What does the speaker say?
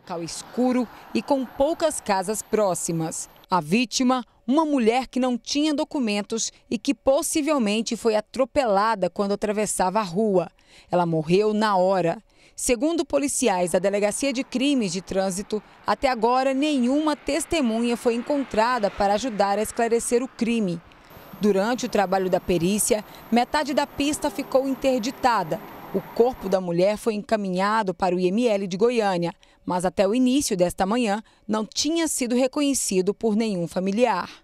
Local escuro e com poucas casas próximas. A vítima, uma mulher que não tinha documentos e que possivelmente foi atropelada quando atravessava a rua. Ela morreu na hora. Segundo policiais da Delegacia de Crimes de Trânsito, até agora nenhuma testemunha foi encontrada para ajudar a esclarecer o crime. Durante o trabalho da perícia, metade da pista ficou interditada o corpo da mulher foi encaminhado para o IML de Goiânia, mas até o início desta manhã não tinha sido reconhecido por nenhum familiar.